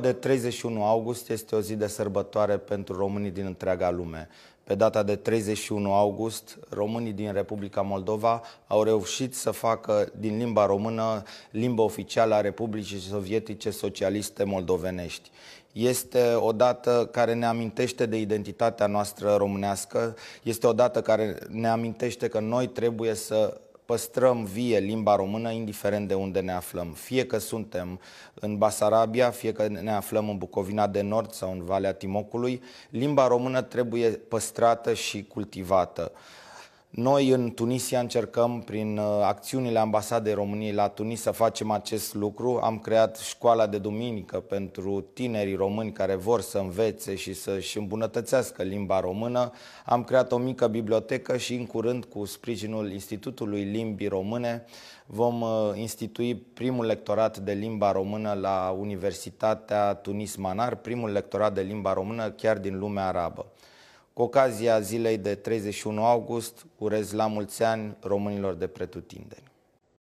De 31 august este o zi de sărbătoare pentru românii din întreaga lume. Pe data de 31 august, românii din Republica Moldova au reușit să facă din limba română limba oficială a Republicii Sovietice Socialiste Moldovenești. Este o dată care ne amintește de identitatea noastră românească, este o dată care ne amintește că noi trebuie să păstrăm vie limba română, indiferent de unde ne aflăm. Fie că suntem în Basarabia, fie că ne aflăm în Bucovina de Nord sau în Valea Timocului, limba română trebuie păstrată și cultivată. Noi în Tunisia încercăm prin uh, acțiunile ambasadei României la Tunis să facem acest lucru. Am creat școala de duminică pentru tinerii români care vor să învețe și să-și îmbunătățească limba română. Am creat o mică bibliotecă și în curând cu sprijinul Institutului Limbii Române vom uh, institui primul lectorat de limba română la Universitatea Tunis Manar, primul lectorat de limba română chiar din lumea arabă. Cu ocazia zilei de 31 august, urez la mulți ani românilor de pretutindeni.